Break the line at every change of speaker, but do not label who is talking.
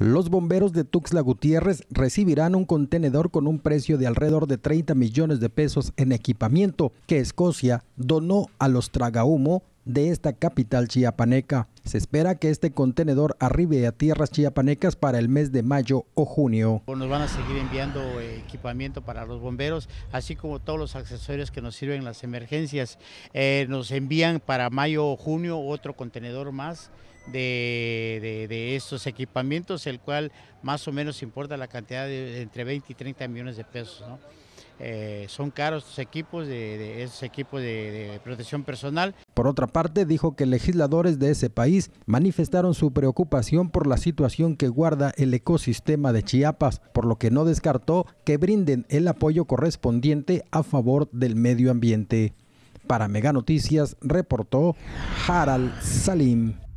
Los bomberos de Tuxtla Gutiérrez recibirán un contenedor con un precio de alrededor de 30 millones de pesos en equipamiento que Escocia donó a los tragahumo de esta capital chiapaneca. Se espera que este contenedor arribe a tierras chiapanecas para el mes de mayo o junio.
Nos van a seguir enviando eh, equipamiento para los bomberos, así como todos los accesorios que nos sirven en las emergencias. Eh, nos envían para mayo o junio otro contenedor más de, estos equipamientos, el cual más o menos importa la cantidad de entre 20 y 30 millones de pesos. ¿no? Eh, son caros estos equipos, de, de, de, protección personal.
Por otra parte, dijo que legisladores de ese país manifestaron su preocupación por la situación que guarda el ecosistema de Chiapas, por lo que no descartó que brinden el apoyo correspondiente a favor del medio ambiente. Para Mega Noticias, reportó Harald Salim.